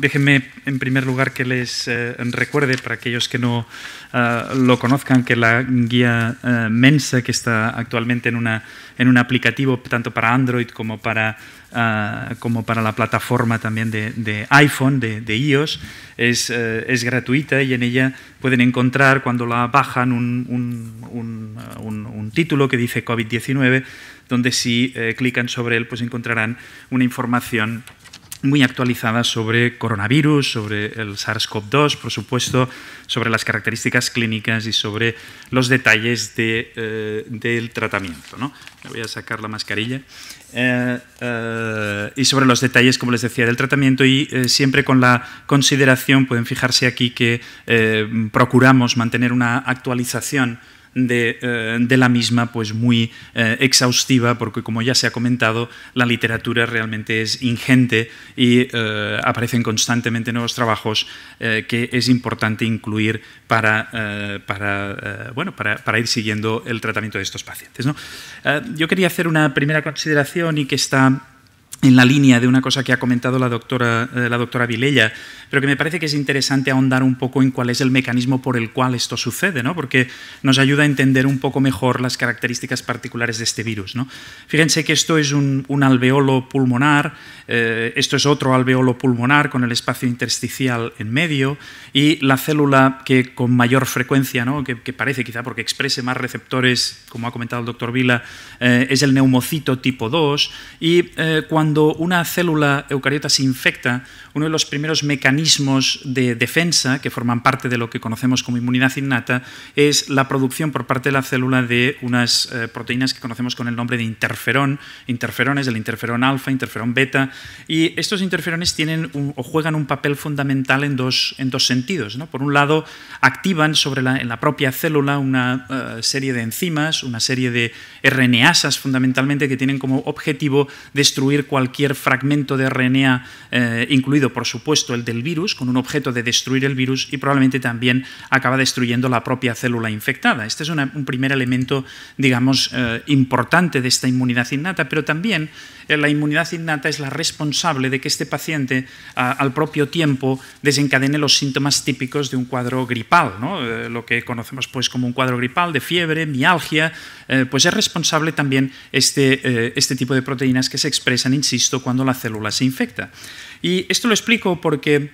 Déjenme en primer lugar que les eh, recuerde, para aquellos que no eh, lo conozcan, que la guía eh, Mensa, que está actualmente en, una, en un aplicativo tanto para Android como para, como para la plataforma también de, iPhone, de, iOS, es, gratuita y en ella pueden encontrar cuando la bajan un, título que dice COVID-19, donde si clican sobre él pues encontrarán una información muy actualizada sobre coronavirus, sobre el SARS-CoV-2, por supuesto, sobre las características clínicas y sobre los detalles eh, del tratamiento. Me voy a sacar la mascarilla. Eh, eh, y sobre los detalles, como les decía, del tratamiento y siempre con la consideración, pueden fijarse aquí que procuramos mantener una actualización eh, de, la misma pues muy eh, exhaustiva, porque como ya se ha comentado, la literatura realmente es ingente y eh, aparecen constantemente nuevos trabajos que es importante incluir para, para bueno, para, ir siguiendo el tratamiento de estos pacientes. ¿no? yo quería hacer una primera consideración y que está en la línea de una cosa que ha comentado la doctora, eh, la doctora Vilella, pero que me parece que es interesante ahondar un poco en cuál es el mecanismo por el cual esto sucede, porque nos ayuda a entender un poco mejor las características particulares de este virus. ¿no? Fíjense que esto es un, alveolo pulmonar, eh, esto es otro alveolo pulmonar con el espacio intersticial en medio, y la célula que con mayor frecuencia, que, parece quizá porque exprese más receptores, como ha comentado el doctor Vila, eh, es el neumocito tipo 2, y cuando cuando una célula eucariota se infecta, uno de los primeros mecanismos de defensa que forman parte de lo que conocemos como inmunidad innata es la producción por parte de la célula de unas eh, proteínas que conocemos con el nombre de interferón, interferones, del interferón alfa, interferón beta, y estos interferones tienen o juegan un papel fundamental en dos, en dos sentidos. Por un lado, activan sobre la, en la propia célula una eh, serie de enzimas, una serie de RNAsas fundamentalmente que tienen como objetivo destruir cualquier fragmento de RNA eh, incluido por supuesto, el del virus, con un objeto de destruir el virus, y probablemente también acaba destruyendo la propia célula infectada. Este es un primer elemento, digamos, eh, importante de esta inmunidad innata, pero también eh, la inmunidad innata es la responsable de que este paciente, al propio tiempo, desencadene los síntomas típicos de un cuadro gripal, ¿no? Eh, lo que conocemos pues, como un cuadro gripal de fiebre, mialgia, pues es responsable también este, este tipo de proteínas que se expresan, insisto, cuando la célula se infecta. Y esto lo explico porque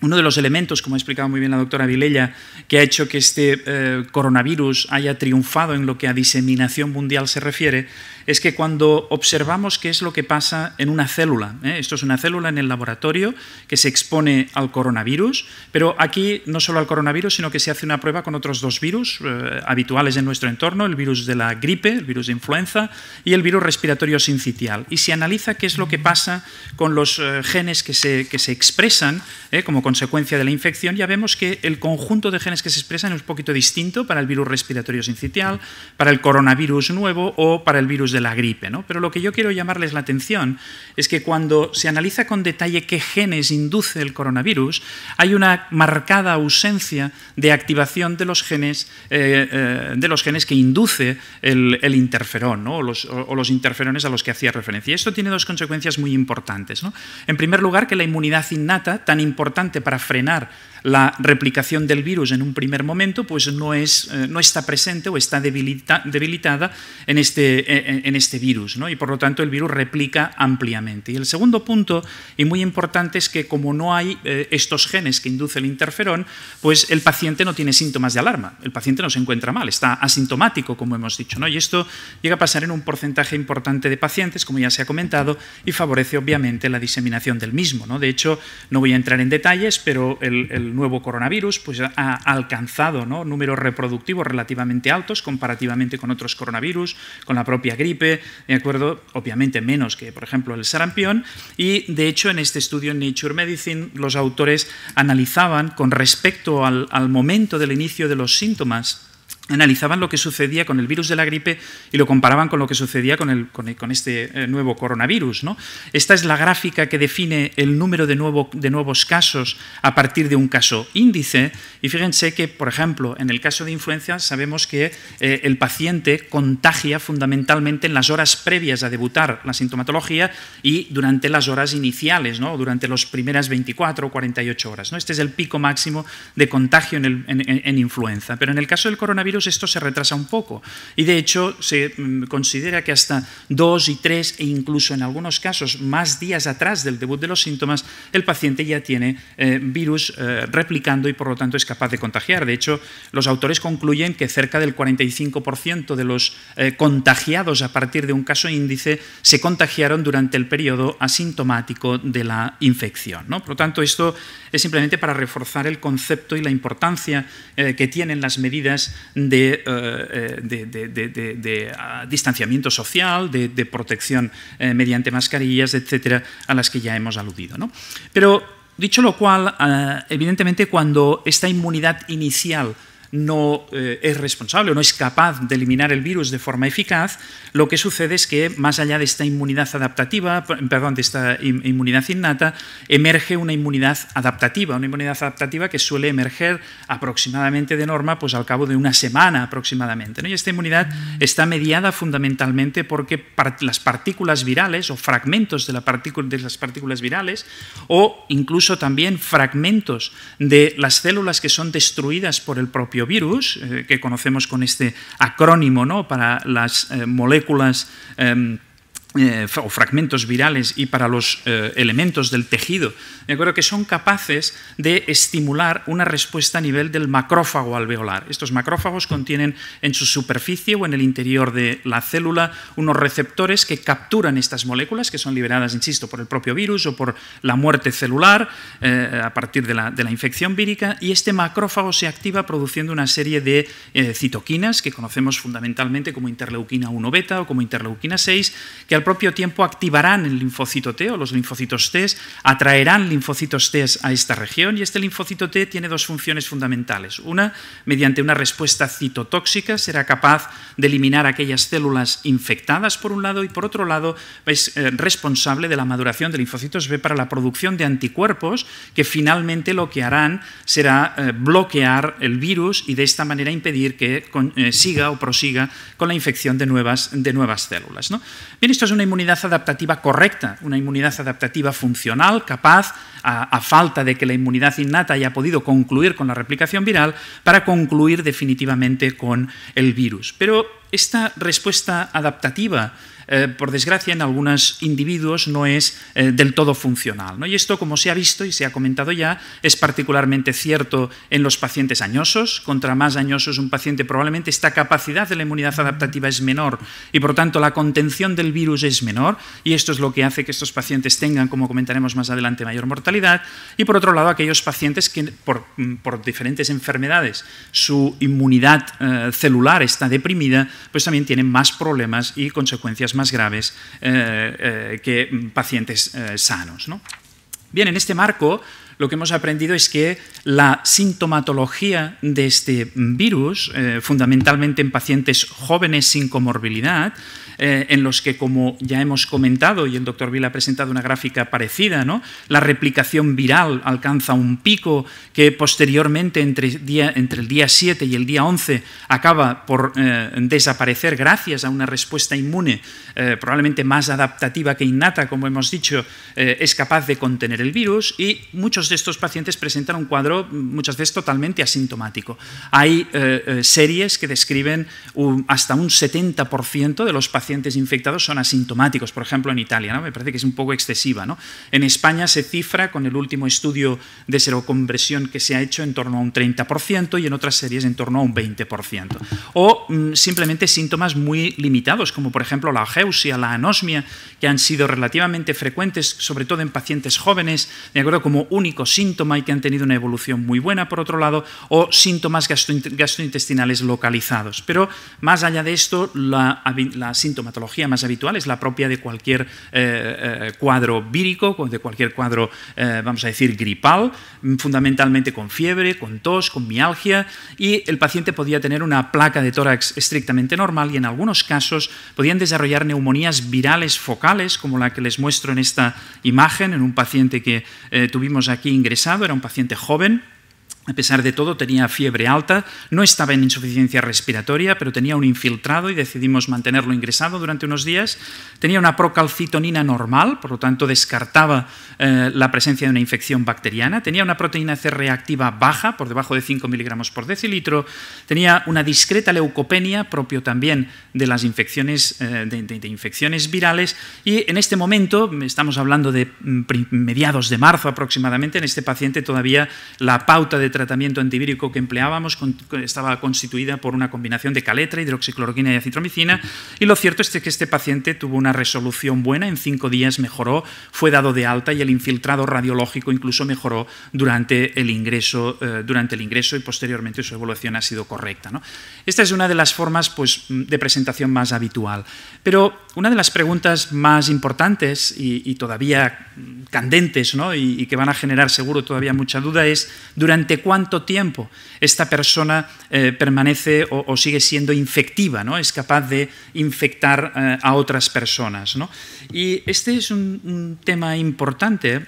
uno de los elementos, como ha explicado muy bien la doctora Vilella, que ha hecho que este eh, coronavirus haya triunfado en lo que a diseminación mundial se refiere, es que cuando observamos qué es lo que pasa en una célula, ¿eh? esto es una célula en el laboratorio que se expone al coronavirus, pero aquí no solo al coronavirus, sino que se hace una prueba con otros dos virus eh, habituales en nuestro entorno, el virus de la gripe, el virus de influenza y el virus respiratorio sincitial. Y se analiza qué es lo que pasa con los genes que se, que se expresan, como consecuencia de la infección, ya vemos que el conjunto de genes que se expresan es un poquito distinto para el virus respiratorio sincitial, para el coronavirus nuevo o para el virus de la gripe. Pero lo que yo quiero llamarles la atención es que cuando se analiza con detalle qué genes induce el coronavirus, hay una marcada ausencia de activación de los genes, eh, eh, de los genes que induce el, interferón o, los, interferones a los que hacía referencia. Y esto tiene dos consecuencias muy importantes. En primer lugar, que la inmunidad innata, tan importante para frenar la replicación del virus en un primer momento pues no, es, eh, no está presente o está debilitada en este, e, e, este virus, ¿no? y por lo tanto el virus replica ampliamente. Y el segundo punto, y muy importante, es que como no hay eh, estos genes que induce el interferón, pues el paciente no tiene síntomas de alarma, el paciente no se encuentra mal, está asintomático, como hemos dicho, ¿no? y esto llega a pasar en un porcentaje importante de pacientes, como ya se ha comentado, y favorece obviamente la diseminación del mismo. ¿no? De hecho, no voy a entrar en detalles, pero el el nuevo coronavirus pues, ha alcanzado ¿no? números reproductivos relativamente altos comparativamente con otros coronavirus, con la propia gripe, ¿de acuerdo? Obviamente menos que, por ejemplo, el sarampión. Y, de hecho, en este estudio en Nature Medicine, los autores analizaban con respecto al, al momento del inicio de los síntomas analizaban lo que sucedía con el virus de la gripe y lo comparaban con lo que sucedía con, este eh, nuevo coronavirus. ¿no? Esta es la gráfica que define el número de, nuevos casos a partir de un caso índice. Y fíjense que, por ejemplo, en el caso de influenza sabemos que eh, el paciente contagia fundamentalmente en las horas previas a debutar la sintomatología y durante las horas iniciales, ¿no? durante las primeras 24 o 48 horas. ¿no? Este es el pico máximo de contagio en influenza. Pero en el caso del coronavirus esto se retrasa un poco y de hecho se mm, considera que hasta dos y tres e incluso en algunos casos más días atrás del debut de los síntomas el paciente ya tiene eh, virus eh, replicando y por lo tanto es capaz de contagiar. De hecho, los autores concluyen que cerca del 45% de los eh, contagiados a partir de un caso índice se contagiaron durante el periodo asintomático de la infección. ¿no? Por lo tanto, esto es simplemente para reforzar el concepto y la importancia que tienen las medidas de, eh, eh, ah, distanciamiento social, de, protección eh, mediante mascarillas, etcétera, a las que ya hemos aludido. Pero, dicho lo cual, ah, evidentemente cuando esta inmunidad inicial no eh, es responsable o no es capaz de eliminar el virus de forma eficaz, lo que sucede es que más allá de esta inmunidad adaptativa, perdón, de esta inmunidad innata, emerge una inmunidad adaptativa, una inmunidad adaptativa que suele emerger aproximadamente de norma pues al cabo de una semana aproximadamente. ¿no? Y esta inmunidad mm. está mediada fundamentalmente porque las partículas virales o fragmentos de, de las partículas virales o incluso también fragmentos de las células que son destruidas por el propio eh, que conocemos con este acrónimo ¿no? para las eh, moléculas em, eh, o fragmentos virales y para los eh, elementos del tejido, de acuerdo, que son capaces de estimular una respuesta a nivel del macrófago alveolar. Estos macrófagos contienen en su superficie o en el interior de la célula unos receptores que capturan estas moléculas, que son liberadas, insisto, por el propio virus o por la muerte celular eh, a partir de la, de la, infección vírica, y este macrófago se activa produciendo una serie de citoquinas que conocemos fundamentalmente como interleuquina 1 beta o como interleuquina 6, que propio tiempo activarán el linfocito T o los linfocitos T, atraerán linfocitos T a esta región y este linfocito T tiene dos funciones fundamentales. Una, mediante una respuesta citotóxica, será capaz de eliminar aquellas células infectadas por un lado y por otro lado es eh, responsable de la maduración de linfocitos B para la producción de anticuerpos que finalmente lo que harán será eh, bloquear el virus y de esta manera impedir que eh, siga o prosiga con la infección de nuevas, de nuevas células. Bien, esto es una inmunidad adaptativa correcta, una inmunidad adaptativa funcional, capaz, a, a, falta de que la inmunidad innata haya podido concluir con la replicación viral, para concluir definitivamente con el virus. Pero esta respuesta adaptativa eh, por desgracia, en algunos individuos no es eh, del todo funcional. ¿no? Y esto, como se ha visto y se ha comentado ya, es particularmente cierto en los pacientes añosos. Contra más añosos un paciente, probablemente esta capacidad de la inmunidad adaptativa es menor y, por tanto, la contención del virus es menor. Y esto es lo que hace que estos pacientes tengan, como comentaremos más adelante, mayor mortalidad. Y, por otro lado, aquellos pacientes que, por, mm, diferentes enfermedades, su inmunidad eh, celular está deprimida, pues también tienen más problemas y consecuencias más graves eh, eh, que pacientes eh, sanos. Bien, en este marco, lo que hemos aprendido es que la sintomatología de este virus, eh, fundamentalmente en pacientes jóvenes sin comorbilidad, eh, en los que, como ya hemos comentado, y el doctor Bill ha presentado una gráfica parecida, ¿no? la replicación viral alcanza un pico que posteriormente, entre, el día 7 y el día 11, acaba por eh, desaparecer gracias a una respuesta inmune probablemente más adaptativa que innata, como hemos dicho, es capaz de contener el virus y muchos de estos pacientes presentan un cuadro mm, muchas veces totalmente asintomático. Hay eh, eh, series que describen hasta un 70% de los pacientes infectados son asintomáticos, por ejemplo en Italia, me parece que es un poco excesiva. ¿no? En España se cifra con el último estudio de seroconversión que se ha hecho en torno a un 30% y en otras series en torno a un 20%. O mm, simplemente síntomas muy limitados, como por ejemplo la geusia, la anosmia, que han sido relativamente frecuentes, sobre todo en pacientes jóvenes, de acuerdo, como único síntoma y que han tenido una evolución muy buena, por otro lado, o síntomas gastrointestinales localizados. Pero más allá de esto, la, sintomatología más habitual es la propia de cualquier eh, eh, cuadro vírico, de cualquier cuadro, eh, vamos a decir, gripal, fundamentalmente con fiebre, con tos, con mialgia, y el paciente podía tener una placa de tórax estrictamente normal y en algunos casos podían desarrollar neumonías virales focales, como la que les muestro en esta imagen, en un paciente que tuvimos aquí ingresado, era un paciente joven, a pesar de todo, tenía fiebre alta, no estaba en insuficiencia respiratoria, pero tenía un infiltrado y decidimos mantenerlo ingresado durante unos días. Tenía una procalcitonina normal, por lo tanto descartaba eh, la presencia de una infección bacteriana. Tenía una proteína C reactiva baja, por debajo de 5 miligramos por decilitro. Tenía una discreta leucopenia, propio también de las infecciones, eh, infecciones virales. Y en este momento, estamos hablando de mm, mediados de marzo aproximadamente, en este paciente todavía la pauta de tratamiento antivírico que empleábamos estaba constituida por una combinación de caletra, hidroxicloroquina y acitromicina. Y lo cierto es que este paciente tuvo una resolución buena, en cinco días mejoró, fue dado de alta y el infiltrado radiológico incluso mejoró durante el ingreso, eh, durante el ingreso y posteriormente su evolución ha sido correcta. Esta es una de las formas pues, de presentación más habitual. Pero una de las preguntas más importantes y, todavía candentes y, que van a generar seguro todavía mucha duda es, ¿durante cuánto tiempo esta persona eh, permanece o, sigue siendo infectiva, ¿no? es capaz de infectar eh, a otras personas. Y este es un, un tema importante.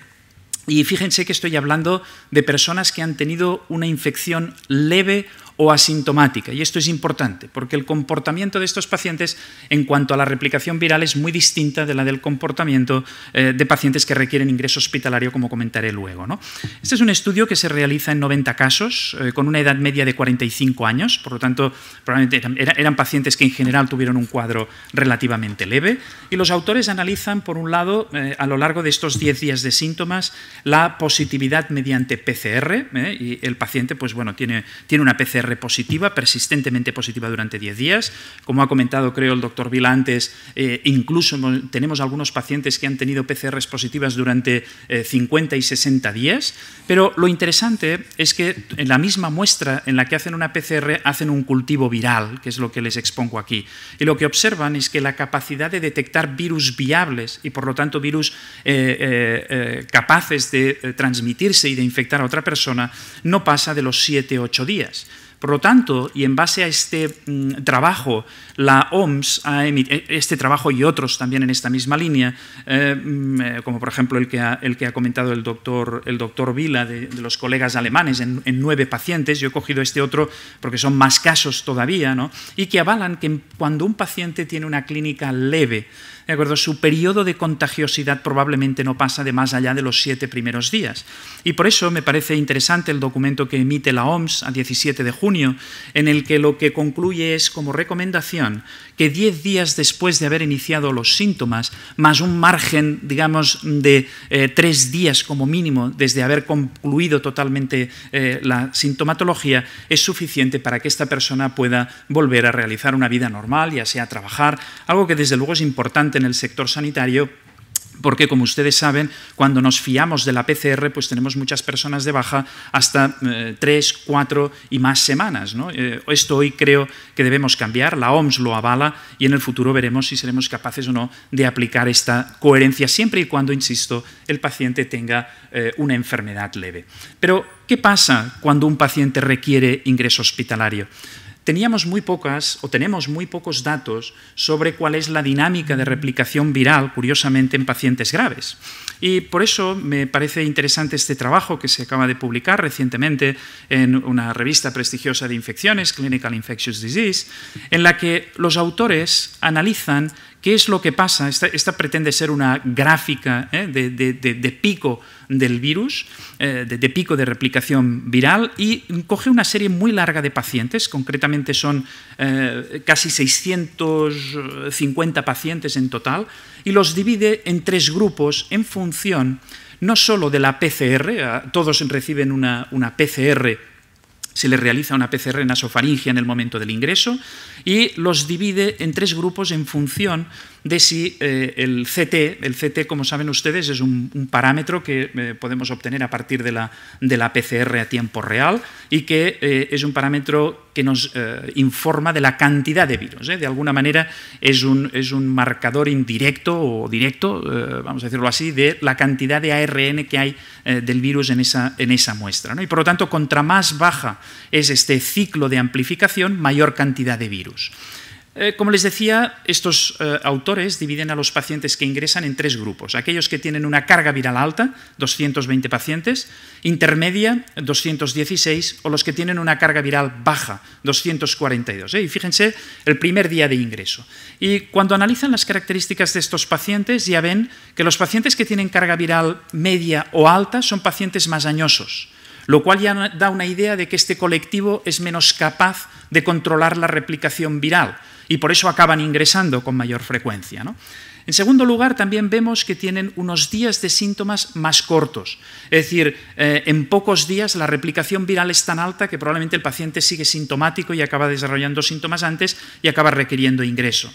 Y fíjense que estoy hablando de personas que han tenido una infección leve o asintomática. Y esto es importante, porque el comportamiento de estos pacientes en cuanto a la replicación viral es muy distinta de la del comportamiento eh, de pacientes que requieren ingreso hospitalario, como comentaré luego. ¿no? Este es un estudio que se realiza en 90 casos, eh, con una edad media de 45 años, por lo tanto, probablemente eran, pacientes que en general tuvieron un cuadro relativamente leve. Y los autores analizan, por un lado, eh, a lo largo de estos 10 días de síntomas, la positividad mediante PCR, y el paciente pues, bueno, tiene, tiene una PCR positiva, persistentemente positiva durante 10 días. Como ha comentado, creo, el doctor Vila antes, eh, incluso tenemos algunos pacientes que han tenido PCRs positivas durante 50 eh, y 60 días. Pero lo interesante es que en la misma muestra en la que hacen una PCR, hacen un cultivo viral, que es lo que les expongo aquí. Y lo que observan es que la capacidad de detectar virus viables y, por lo tanto, virus eh, capaces de transmitirse y de infectar a otra persona no pasa de los 7-8 días. Por lo tanto, y en base a este mm, trabajo, la OMS, ha emitido, e-, este trabajo y otros también en esta misma línea, eh, mm, eh, como por ejemplo el que ha, el que ha comentado el doctor, el doctor Vila de, los colegas alemanes en, en, nueve pacientes, yo he cogido este otro porque son más casos todavía, ¿no? y que avalan que cuando un paciente tiene una clínica leve, ¿de acuerdo? Su periodo de contagiosidad probablemente no pasa de más allá de los siete primeros días. Y por eso me parece interesante el documento que emite la OMS a 17 de junio, en el que lo que concluye es como recomendación que 10 días después de haber iniciado los síntomas, más un margen, digamos, de eh, tres días como mínimo desde haber concluido totalmente eh, la sintomatología, es suficiente para que esta persona pueda volver a realizar una vida normal, ya sea trabajar, algo que desde luego es importante en el sector sanitario porque como ustedes saben, cuando nos fiamos de la PCR, pues tenemos muchas personas de baja hasta eh, tres, cuatro y más semanas. Eh, esto hoy creo que debemos cambiar, la OMS lo avala y en el futuro veremos si seremos capaces o no de aplicar esta coherencia, siempre y cuando, insisto, el paciente tenga eh, una enfermedad leve. Pero, ¿qué pasa cuando un paciente requiere ingreso hospitalario? teníamos muy pocas o tenemos muy pocos datos sobre cuál es la dinámica de replicación viral, curiosamente, en pacientes graves. Y por eso me parece interesante este trabajo que se acaba de publicar recientemente en una revista prestigiosa de infecciones, Clinical Infectious Disease, en la que los autores analizan ¿Qué es lo que pasa? Esta, pretende ser una gráfica ¿eh? de, pico del virus, eh, de, pico de replicación viral, y coge una serie muy larga de pacientes, concretamente son eh, casi 650 pacientes en total, y los divide en tres grupos en función no solo de la PCR, todos reciben una, una PCR se le realiza una PCR nasofaringia en el momento del ingreso y los divide en tres grupos en función de si eh, el CT, el CT como saben ustedes es un, parámetro que eh, podemos obtener a partir de la, de PCR a tiempo real y que eh, es un parámetro que nos informa de la cantidad de virus. De alguna manera es un, marcador indirecto o directo, vamos a decirlo así, de la cantidad de ARN que hay del virus en esa, muestra. Y por lo tanto, contra más baja es este ciclo de amplificación, mayor cantidad de virus. Eh, como les decía, estos eh, autores dividen a los pacientes que ingresan en tres grupos. Aquellos que tienen una carga viral alta, 220 pacientes, intermedia, 216, o los que tienen una carga viral baja, 242. Eh, y fíjense, el primer día de ingreso. Y cuando analizan las características de estos pacientes, ya ven que los pacientes que tienen carga viral media o alta son pacientes más añosos lo cual ya da una idea de que este colectivo es menos capaz de controlar la replicación viral y por eso acaban ingresando con mayor frecuencia. En segundo lugar, también vemos que tienen unos días de síntomas más cortos. Es decir, eh, en pocos días la replicación viral es tan alta que probablemente el paciente sigue sintomático y acaba desarrollando síntomas antes y acaba requiriendo ingreso.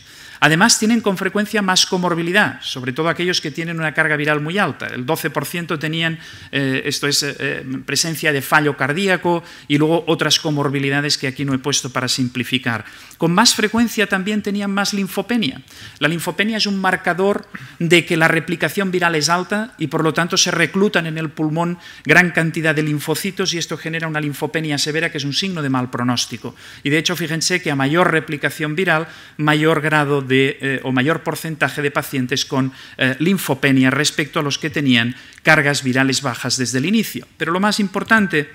Además, tienen con frecuencia más comorbilidad, sobre todo aquellos que tienen una carga viral muy alta. El 12% tenían, eh, esto es, eh, presencia de fallo cardíaco y luego otras comorbilidades que aquí no he puesto para simplificar. Con más frecuencia también tenían más linfopenia. La linfopenia es un marcador de que la replicación viral es alta y por lo tanto se reclutan en el pulmón gran cantidad de linfocitos y esto genera una linfopenia severa que es un signo de mal pronóstico. Y de hecho, fíjense que a mayor replicación viral, mayor grado de eh, o mayor porcentaje de pacientes con eh, linfopenia respecto a los que tenían cargas virales bajas desde el inicio. Pero lo más importante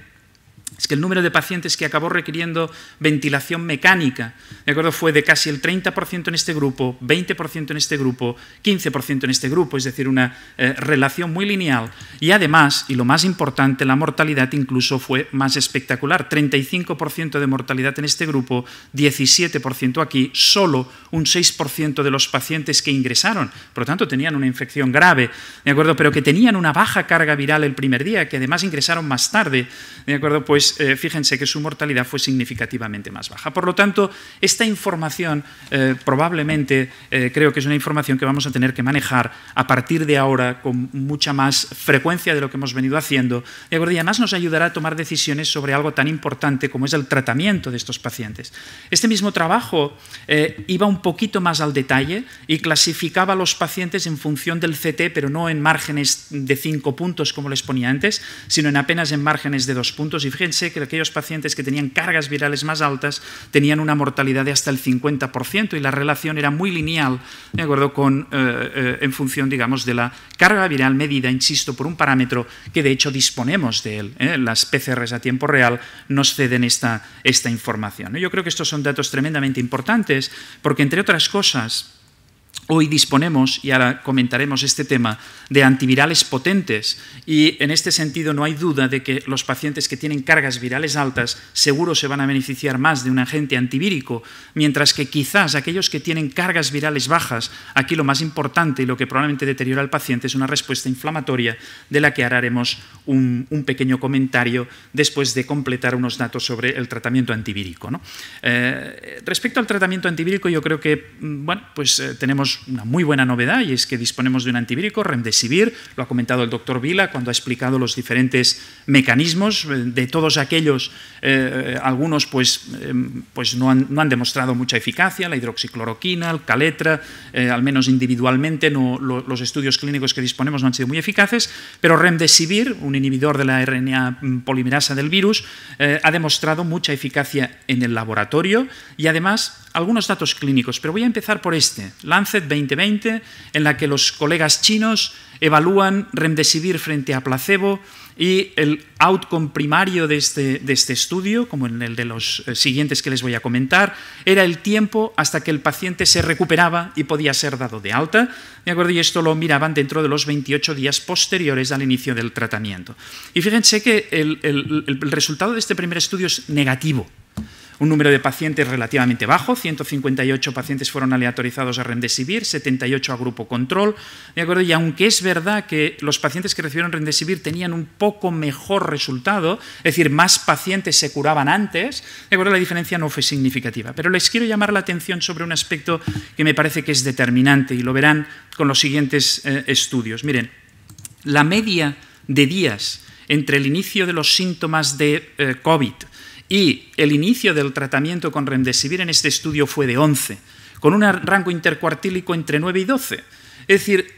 es que el número de pacientes que acabó requiriendo ventilación mecánica, de acuerdo, fue de casi el 30% en este grupo, 20% en este grupo, 15% en este grupo, es decir, una eh, relación muy lineal. Y además, y lo más importante, la mortalidad incluso fue más espectacular, 35% de mortalidad en este grupo, 17% aquí, solo un 6% de los pacientes que ingresaron, por lo tanto tenían una infección grave, de acuerdo, pero que tenían una baja carga viral el primer día, que además ingresaron más tarde, de acuerdo, pues eh, fíjense que su mortalidad fue significativamente más baja. Por lo tanto, esta información eh, probablemente eh, creo que es una información que vamos a tener que manejar a partir de ahora con mucha más frecuencia de lo que hemos venido haciendo. Y además nos ayudará a tomar decisiones sobre algo tan importante como es el tratamiento de estos pacientes. Este mismo trabajo iba un poquito más al detalle y clasificaba a los pacientes en función del CT, pero no en márgenes de cinco puntos como les ponía antes, sino en apenas en márgenes de dos puntos. Y fíjense que aquellos pacientes que tenían cargas virales más altas tenían una mortalidad de hasta el 50% y la relación era muy lineal, de acuerdo con, eh, eh, en función, digamos, de la carga viral medida, insisto, por un parámetro que de hecho disponemos de él. ¿eh? Las PCRs a tiempo real nos ceden esta, esta información. Yo creo que estos son datos tremendamente importantes porque, entre otras cosas, Hoy disponemos, y ahora comentaremos este tema, de antivirales potentes y en este sentido no hay duda de que los pacientes que tienen cargas virales altas seguro se van a beneficiar más de un agente antivírico, mientras que quizás aquellos que tienen cargas virales bajas, aquí lo más importante y lo que probablemente deteriora al paciente es una respuesta inflamatoria de la que ahora haremos un, pequeño comentario después de completar unos datos sobre el tratamiento antivírico. Eh, respecto al tratamiento antivírico yo creo que mm, bueno, pues, eh, tenemos una muy buena novedad y es que disponemos de un antivírico, Remdesivir, lo ha comentado el doctor Vila cuando ha explicado los diferentes mecanismos. Eh, de todos aquellos, eh, algunos pues, eh, pues no han, no, han, demostrado mucha eficacia, la hidroxicloroquina, el caletra, al menos individualmente los estudios clínicos que disponemos no han sido muy eficaces, pero Remdesivir, un inhibidor de la RNA mm, polimerasa del virus, ha demostrado mucha eficacia en el laboratorio y además algunos datos clínicos, pero voy a empezar por este, Lancet 2020, en la que los colegas chinos evalúan remdesivir frente a placebo y el outcome primario de este, este estudio, como en el de los eh, siguientes que les voy a comentar, era el tiempo hasta que el paciente se recuperaba y podía ser dado de alta, ¿de acuerdo? Y esto lo miraban dentro de los 28 días posteriores al inicio del tratamiento. Y fíjense que el resultado de este primer estudio es negativo, un número de pacientes relativamente bajo, 158 pacientes fueron aleatorizados a Remdesivir, 78 a grupo control, ¿de acuerdo? Y aunque es verdad que los pacientes que recibieron Remdesivir tenían un poco mejor resultado, es decir, más pacientes se curaban antes, ¿de acuerdo? La diferencia no fue significativa. Pero les quiero llamar la atención sobre un aspecto que me parece que es determinante y lo verán con los siguientes eh, estudios. Miren, la media de días entre el inicio de los síntomas de eh, COVID y el inicio del tratamiento con remdesivir en este estudio fue de 11, con un rango intercuartílico entre 9 y 12. Es decir,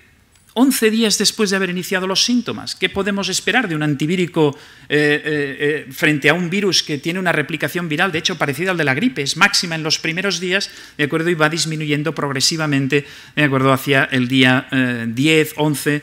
11 días después de haber iniciado los síntomas. ¿Qué podemos esperar de un antivírico eh, eh, eh, frente a un virus que tiene una replicación viral, de hecho, parecida al de la gripe? Es máxima en los primeros días, ¿de acuerdo? Y va disminuyendo progresivamente, ¿de acuerdo? Hacia el día 10, 11,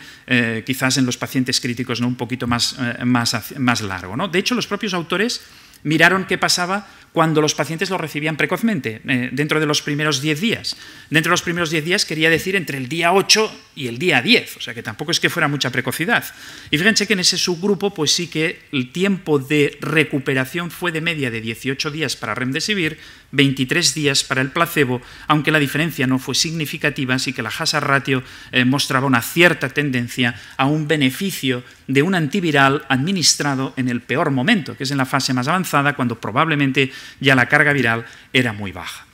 quizás en los pacientes críticos, ¿no? Un poquito más, más, más largo, ¿no? De hecho, los propios autores miraron qué pasaba cuando los pacientes lo recibían precozmente, eh, dentro de los primeros 10 días. Dentro de los primeros 10 días quería decir entre el día 8 y el día 10, o sea que tampoco es que fuera mucha precocidad. Y fíjense que en ese subgrupo, pues sí que el tiempo de recuperación fue de media de 18 días para remdesivir, 23 días para el placebo, aunque la diferencia no fue significativa, así que la hazard ratio eh, mostraba una cierta tendencia a un beneficio de un antiviral administrado en el peor momento, que es en la fase más avanzada, cuando probablemente ya la carga viral era muy baja.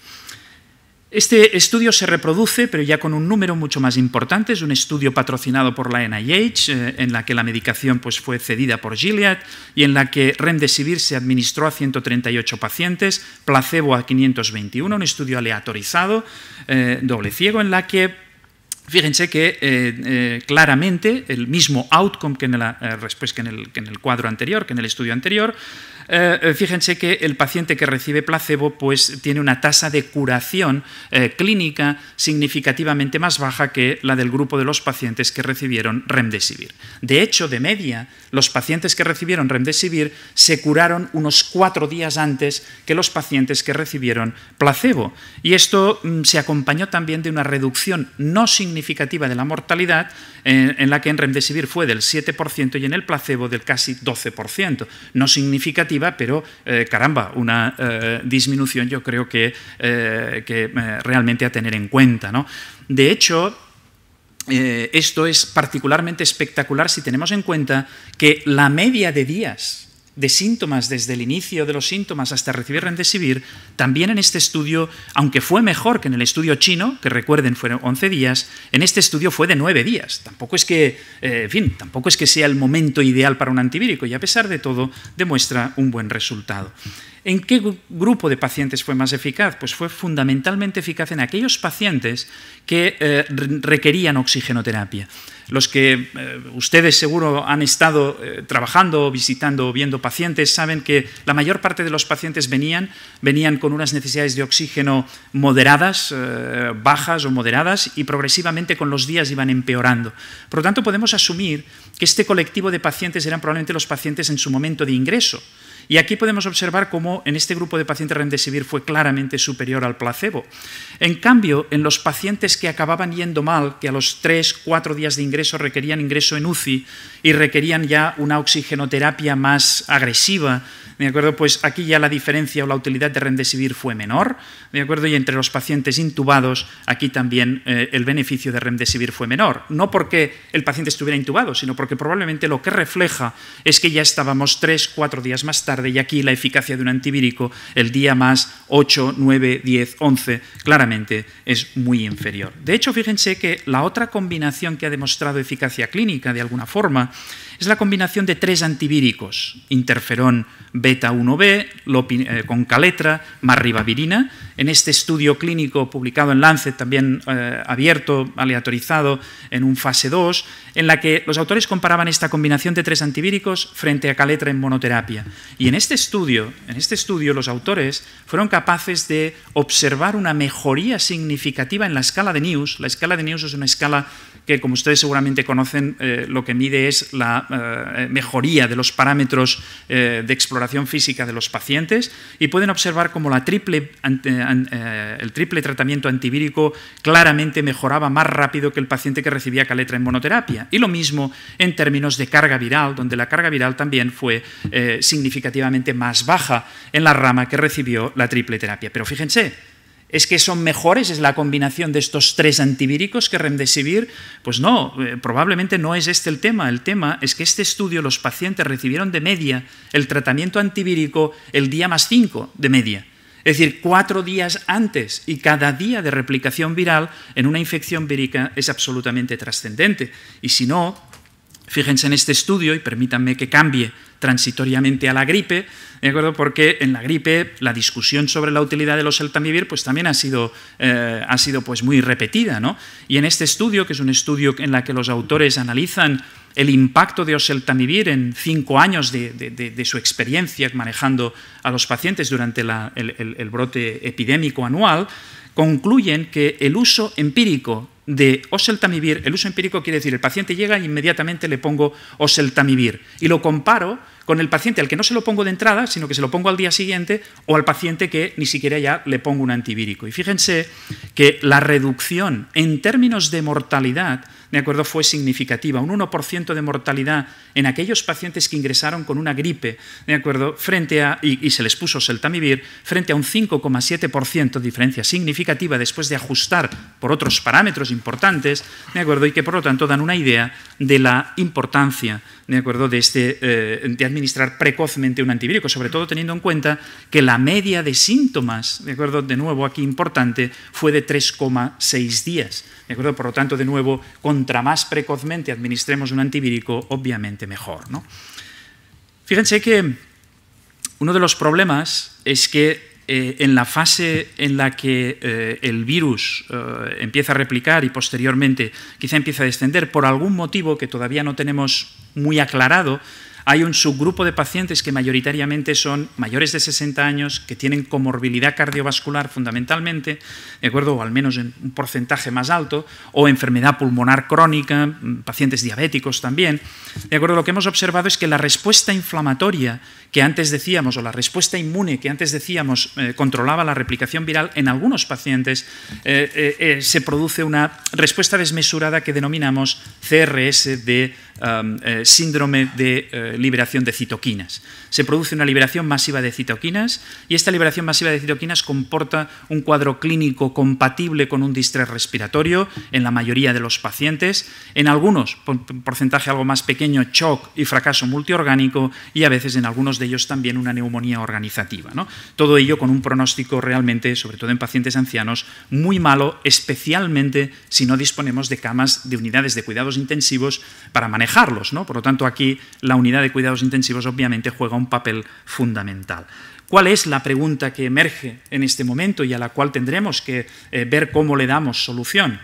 Este estudio se reproduce, pero ya con un número mucho más importante. Es un estudio patrocinado por la NIH, eh, en la que la medicación pues, fue cedida por Gilead y en la que Remdesivir se administró a 138 pacientes, placebo a 521, un estudio aleatorizado, eh, doble ciego, en la que Fíjense que eh, claramente el mismo outcome pues, que en el cuadro anterior, que en el estudio anterior, eh, eh, fíjense que el paciente que recibe placebo pues, tiene una tasa de curación eh, clínica significativamente más baja que la del grupo de los pacientes que recibieron remdesivir. De hecho, de media, los pacientes que recibieron remdesivir se curaron unos cuatro días antes que los pacientes que recibieron placebo. Y esto mm, se acompañó también de una reducción no significativa de la mortalidad, en la que en remdesivir fue del 7% y en el placebo del casi 12%. No significativa pero eh, caramba, una eh, disminución yo creo que, eh, realmente a tener en cuenta. De hecho, esto es particularmente espectacular si tenemos en cuenta que la media de días de síntomas, desde el inicio de los síntomas hasta recibir remdesivir, también en este estudio, aunque fue mejor que en el estudio chino, que recuerden fueron 11 días, en este estudio fue de 9 días. Tampoco es que, eh, en fin, tampoco es que sea el momento ideal para un antivírico y a pesar de todo demuestra un buen resultado. ¿En qué grupo de pacientes fue más eficaz? Pues fue fundamentalmente eficaz en aquellos pacientes que eh, requerían oxigenoterapia. Los que eh, ustedes seguro han estado eh, trabajando, visitando o viendo pacientes saben que la mayor parte de los pacientes venían, venían con unas necesidades de oxígeno moderadas, bajas o moderadas, y progresivamente con los días iban empeorando. Por lo tanto, podemos asumir que este colectivo de pacientes eran probablemente los pacientes en su momento de ingreso y aquí podemos observar cómo en este grupo de pacientes remdesivir fue claramente superior al placebo. En cambio, en los pacientes que acababan yendo mal, que a los 3, 4 días de ingreso requerían ingreso en UCI y requerían ya una oxigenoterapia más agresiva, ¿de acuerdo? Pues aquí ya la diferencia o la utilidad de remdesivir fue menor, ¿de acuerdo? Y entre los pacientes intubados, aquí también eh, el beneficio de remdesivir fue menor. No porque el paciente estuviera intubado, sino porque probablemente lo que refleja es que ya estábamos tres, cuatro días más tarde de y aquí la eficacia de un antivírico el día más 8, 9, 10, 11, claramente es muy inferior. De hecho, fíjense que la otra combinación que ha demostrado eficacia clínica de alguna forma es la combinación de tres antivíricos, interferón beta 1b eh, con caletra más ribavirina. En este estudio clínico publicado en Lancet, también eh, abierto, aleatorizado en un fase 2, en la que los autores comparaban esta combinación de tres antivíricos frente a caletra en monoterapia. Y en este estudio, en este estudio los autores fueron capaces de observar una mejoría significativa en la escala de News. La escala de News es una escala que como ustedes seguramente conocen, eh, lo que mide es la eh, mejoría de los parámetros eh, de exploración física de los pacientes y pueden observar cómo el triple tratamiento antivírico claramente mejoraba más rápido que el paciente que recibía caletra en monoterapia. Y lo mismo en términos de carga viral, donde la carga viral también fue significativamente más baja en la rama que recibió la triple terapia. Pero fíjense, ¿Es que son mejores? ¿Es la combinación de estos tres antivíricos que remdesivir? Pues no, eh, probablemente no es este el tema. El tema es que este estudio los pacientes recibieron de media el tratamiento antivírico el día más 5 de media. Es decir, cuatro días antes y cada día de replicación viral en una infección vírica es absolutamente trascendente. Y si no, Fíjense en este estudio, y permítanme que cambie transitoriamente a la gripe, ¿de acuerdo? Porque en la gripe la discusión sobre la utilidad de los pues también ha sido, eh, ha sido pues muy repetida, ¿no? Y en este estudio, que es un estudio en el que los autores analizan el impacto de oseltamivir en cinco años de, su experiencia manejando a los pacientes durante el brote epidémico anual, concluyen que el uso empírico de oseltamivir, el uso empírico quiere decir, el paciente llega e inmediatamente le pongo oseltamivir y lo comparo con el paciente al que no se lo pongo de entrada, sino que se lo pongo al día siguiente o al paciente que ni siquiera ya le pongo un antivírico. Y fíjense que la reducción en términos de mortalidad acuerdo? fue significativa, un 1% de mortalidad en aquellos pacientes que ingresaron con una gripe, ¿de acuerdo? frente a, y, se les puso seltamivir, frente a un 5,7% diferencia significativa después de ajustar por otros parámetros importantes, ¿de acuerdo? y que por lo tanto dan una idea de la importancia ¿de, acuerdo? De, este, eh, de administrar precozmente un antibiótico, sobre todo teniendo en cuenta que la media de síntomas, ¿de acuerdo? De nuevo, aquí importante, fue de 3,6 días, ¿de acuerdo? Por lo tanto, de nuevo, contra más precozmente administremos un antivírico, obviamente mejor. Fíjense que uno de los problemas es que eh, en la fase en la que eh, el virus eh, empieza a replicar y posteriormente quizá empieza a descender, por algún motivo que todavía no tenemos muy aclarado, hay un subgrupo de pacientes que mayoritariamente son mayores de 60 años, que tienen comorbilidad cardiovascular fundamentalmente, ¿de acuerdo? o al menos en un porcentaje más alto, o enfermedad pulmonar crónica, mm, pacientes diabéticos también. ¿de acuerdo? Lo que hemos observado es que la respuesta inflamatoria que antes decíamos, o la respuesta inmune que antes decíamos eh, controlaba la replicación viral, en algunos pacientes eh, eh, se produce una respuesta desmesurada que denominamos CRS de síndrome de liberación de citoquinas. Se produce una liberación masiva de citoquinas y esta liberación masiva de citoquinas comporta un cuadro clínico compatible con un distrés respiratorio en la mayoría de los pacientes, en algunos, porcentaje algo más pequeño, shock y fracaso multiorgánico y a veces en algunos de ellos también una neumonía organizativa. ¿no? Todo ello con un pronóstico realmente, sobre todo en pacientes ancianos, muy malo, especialmente si no disponemos de camas de unidades de cuidados intensivos para manejarlos. ¿no? Por lo tanto, aquí la unidad de cuidados intensivos obviamente juega un papel fundamental. ¿Cuál es la pregunta que emerge en este momento y a la cual tendremos que eh, ver cómo le damos solución?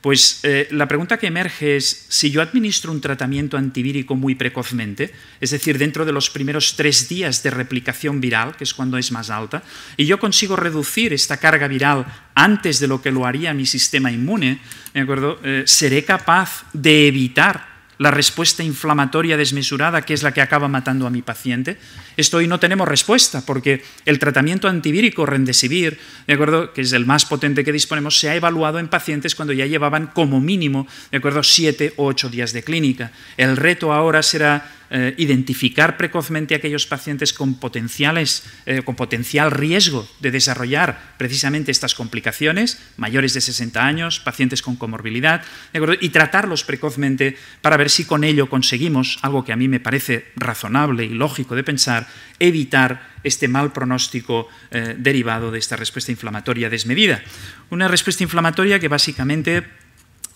Pues eh, la pregunta que emerge es, si yo administro un tratamiento antivírico muy precozmente, es decir, dentro de los primeros tres días de replicación viral, que es cuando es más alta, y yo consigo reducir esta carga viral antes de lo que lo haría mi sistema inmune, acuerdo? Eh, ¿seré capaz de evitar la respuesta inflamatoria desmesurada que es la que acaba matando a mi paciente? Esto hoy no tenemos respuesta porque el tratamiento antivírico rendesivir, ¿de acuerdo? que es el más potente que disponemos, se ha evaluado en pacientes cuando ya llevaban como mínimo, ¿de acuerdo?, siete o ocho días de clínica. El reto ahora será eh, identificar precozmente a aquellos pacientes con, potenciales, eh, con potencial riesgo de desarrollar precisamente estas complicaciones, mayores de 60 años, pacientes con comorbilidad, y tratarlos precozmente para ver si con ello conseguimos, algo que a mí me parece razonable y lógico de pensar, evitar este mal pronóstico eh, derivado de esta respuesta inflamatoria desmedida. Una respuesta inflamatoria que básicamente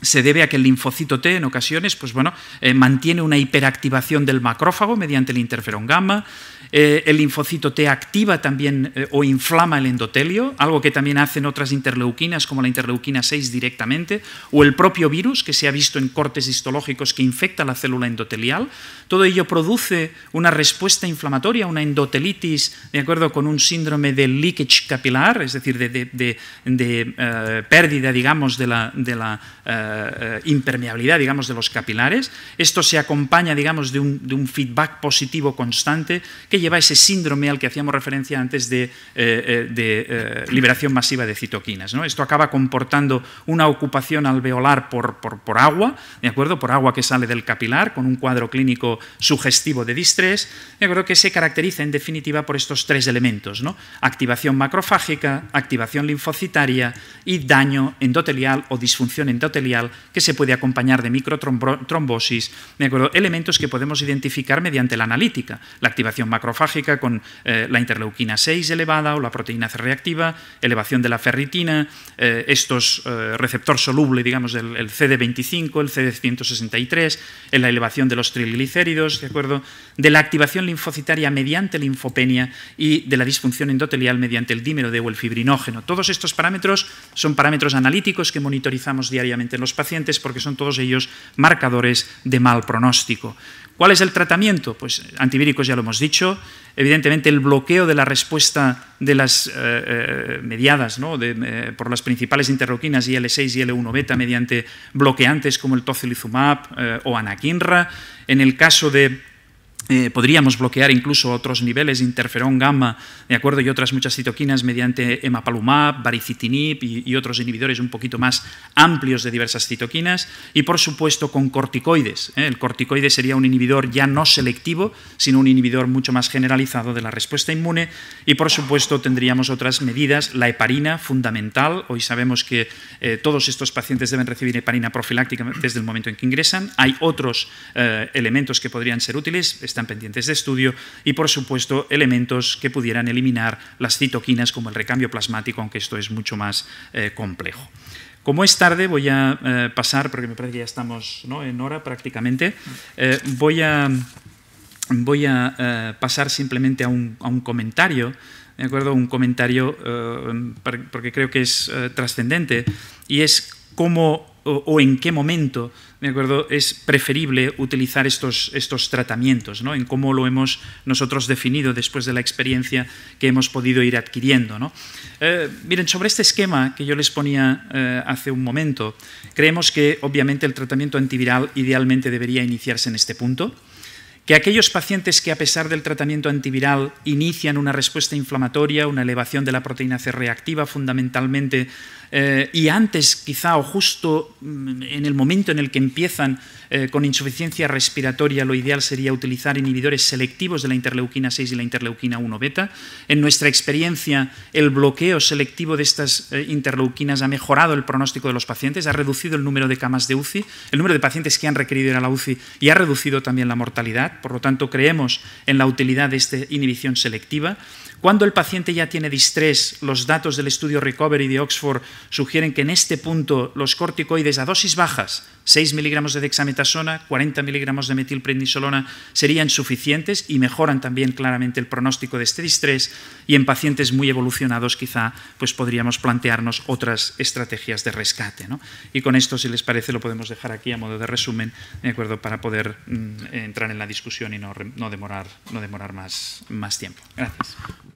se debe a que el linfocito T en ocasiones pues bueno, eh, mantiene una hiperactivación del macrófago mediante el interferón gamma, eh, el linfocito T activa también eh, o inflama el endotelio, algo que también hacen otras interleuquinas como la interleuquina 6 directamente, o el propio virus que se ha visto en cortes histológicos que infecta la célula endotelial. Todo ello produce una respuesta inflamatoria, una endotelitis, de acuerdo con un síndrome de leakage capilar, es decir, de, eh, pérdida, digamos, de la, impermeabilidad, digamos, de los capilares. Esto se acompaña, digamos, de un, un feedback positivo constante que lleva ese síndrome al que hacíamos referencia antes de, eh, eh, eh, liberación masiva de citoquinas. ¿no? Esto acaba comportando una ocupación alveolar por, por, agua, ¿de acuerdo? por agua que sale del capilar, con un cuadro clínico sugestivo de distrés, acuerdo? que se caracteriza en definitiva por estos tres elementos, ¿no? activación macrofágica, activación linfocitaria y daño endotelial o disfunción endotelial que se puede acompañar de microtrombosis, ¿de acuerdo? elementos que podemos identificar mediante la analítica, la activación macrofágica, con eh, la interleuquina 6 elevada o la proteína C reactiva, elevación de la ferritina, eh, estos eh, receptor soluble, digamos, el, CD25, el CD163, la elevación de los triglicéridos, ¿de acuerdo? De la activación linfocitaria mediante linfopenia y de la disfunción endotelial mediante el dímero de o el fibrinógeno. Todos estos parámetros son parámetros analíticos que monitorizamos diariamente en los pacientes porque son todos ellos marcadores de mal pronóstico. ¿Cuál es el tratamiento? Pues eh, antivíricos ya lo hemos dicho, evidentemente el bloqueo de la respuesta de las eh, eh, mediadas ¿no? por las principales interroquinas IL6 y IL1 beta mediante bloqueantes como el tocilizumab o anakinra. En el caso de eh, podríamos bloquear incluso otros niveles interferón gamma, ¿de acuerdo? Y otras muchas citoquinas mediante emapalumab, baricitinib y, otros inhibidores un poquito más amplios de diversas citoquinas. Y por supuesto con corticoides. ¿eh? El corticoide sería un inhibidor ya no selectivo, sino un inhibidor mucho más generalizado de la respuesta inmune. Y por supuesto tendríamos otras medidas, la heparina fundamental. Hoy sabemos que eh, todos estos pacientes deben recibir heparina profiláctica desde el momento en que ingresan. Hay otros elementos que podrían ser útiles pendientes de estudio y, por supuesto, elementos que pudieran eliminar las citoquinas como el recambio plasmático, aunque esto es mucho más eh, complejo. Como es tarde, voy a eh, pasar, porque me parece que ya estamos ¿no? en hora prácticamente, eh, voy a, voy a pasar simplemente a un, comentario acuerdo? Un comentario, porque creo que es trascendente, y es cómo o, en qué momento ¿de acuerdo? es preferible utilizar estos, estos tratamientos, ¿no? en cómo lo hemos nosotros definido después de la experiencia que hemos podido ir adquiriendo. ¿no? Eh, miren, sobre este esquema que yo les ponía eh, hace un momento, creemos que obviamente el tratamiento antiviral idealmente debería iniciarse en este punto, que aquellos pacientes que a pesar del tratamiento antiviral inician una respuesta inflamatoria, una elevación de la proteína C reactiva fundamentalmente eh, y antes quizá o justo mm, en el momento en el que empiezan eh, con insuficiencia respiratoria, lo ideal sería utilizar inhibidores selectivos de la interleuquina 6 y la interleuquina 1 beta. En nuestra experiencia, el bloqueo selectivo de estas eh, interleuquinas ha mejorado el pronóstico de los pacientes, ha reducido el número de camas de UCI, el número de pacientes que han requerido ir a la UCI y ha reducido también la mortalidad. Por lo tanto, creemos en la utilidad de esta inhibición selectiva. Cuando el paciente ya tiene distrés, los datos del estudio Recovery de Oxford sugieren que en este punto los corticoides a dosis bajas, 6 miligramos de dexametasona, 40 miligramos de metilprednisolona, serían suficientes y mejoran también claramente el pronóstico de este distrés. Y en pacientes muy evolucionados, quizá pues podríamos plantearnos otras estrategias de rescate. Y con esto, si les parece, lo podemos dejar aquí a modo de resumen, ¿de acuerdo? para poder mm, entrar en la discusión y no, no, demorar, no demorar más, más tiempo. Gracias.